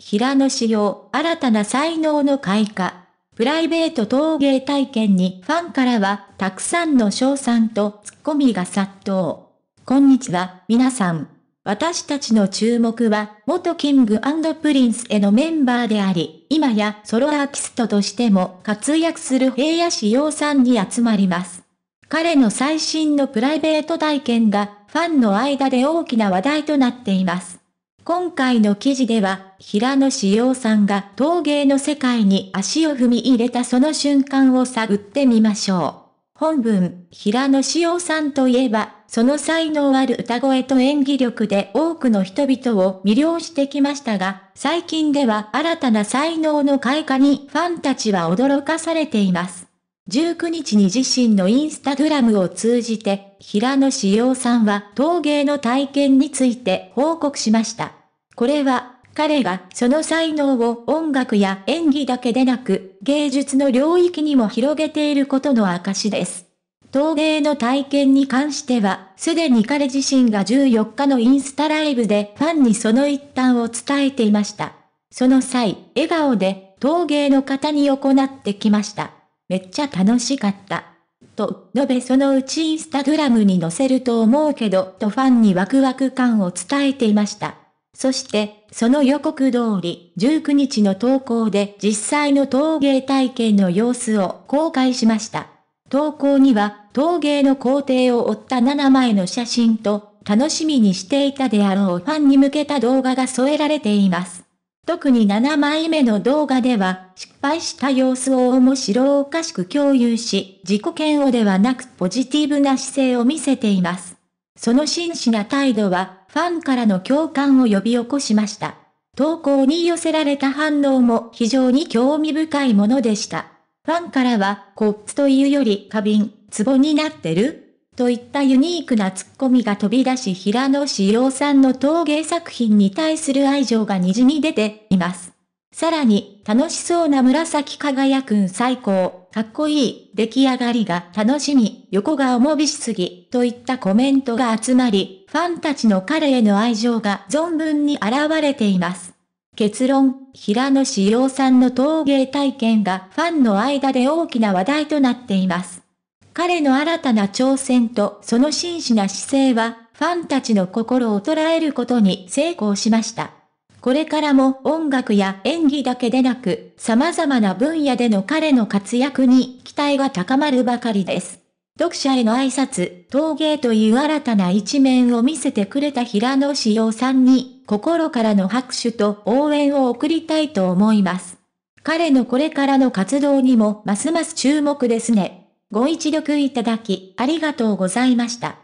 平野紫耀、新たな才能の開花。プライベート陶芸体験にファンからは、たくさんの賞賛とツッコミが殺到。こんにちは、皆さん。私たちの注目は、元キングプリンスへのメンバーであり、今やソロアーティストとしても活躍する平野紫耀さんに集まります。彼の最新のプライベート体験が、ファンの間で大きな話題となっています。今回の記事では、平野志陽さんが陶芸の世界に足を踏み入れたその瞬間を探ってみましょう。本文、平野志陽さんといえば、その才能ある歌声と演技力で多くの人々を魅了してきましたが、最近では新たな才能の開花にファンたちは驚かされています。19日に自身のインスタグラムを通じて、平野志陽さんは陶芸の体験について報告しました。これは、彼がその才能を音楽や演技だけでなく、芸術の領域にも広げていることの証です。陶芸の体験に関しては、すでに彼自身が14日のインスタライブでファンにその一端を伝えていました。その際、笑顔で陶芸の方に行ってきました。めっちゃ楽しかった。と、述べそのうちインスタグラムに載せると思うけど、とファンにワクワク感を伝えていました。そして、その予告通り、19日の投稿で実際の陶芸体験の様子を公開しました。投稿には、陶芸の工程を追った7枚の写真と、楽しみにしていたであろうファンに向けた動画が添えられています。特に7枚目の動画では、失敗した様子を面白おかしく共有し、自己嫌悪ではなくポジティブな姿勢を見せています。その真摯な態度は、ファンからの共感を呼び起こしました。投稿に寄せられた反応も非常に興味深いものでした。ファンからは、コップというより花瓶、壺になってるといったユニークなツッコミが飛び出し平野志陽さんの陶芸作品に対する愛情が滲み出ています。さらに、楽しそうな紫輝くん最高かっこいい、出来上がりが楽しみ、横顔も美しすぎ、といったコメントが集まり、ファンたちの彼への愛情が存分に現れています。結論、平野志陽さんの陶芸体験がファンの間で大きな話題となっています。彼の新たな挑戦とその真摯な姿勢は、ファンたちの心を捉えることに成功しました。これからも音楽や演技だけでなく、様々な分野での彼の活躍に期待が高まるばかりです。読者への挨拶、陶芸という新たな一面を見せてくれた平野志陽さんに、心からの拍手と応援を送りたいと思います。彼のこれからの活動にもますます注目ですね。ご一読いただき、ありがとうございました。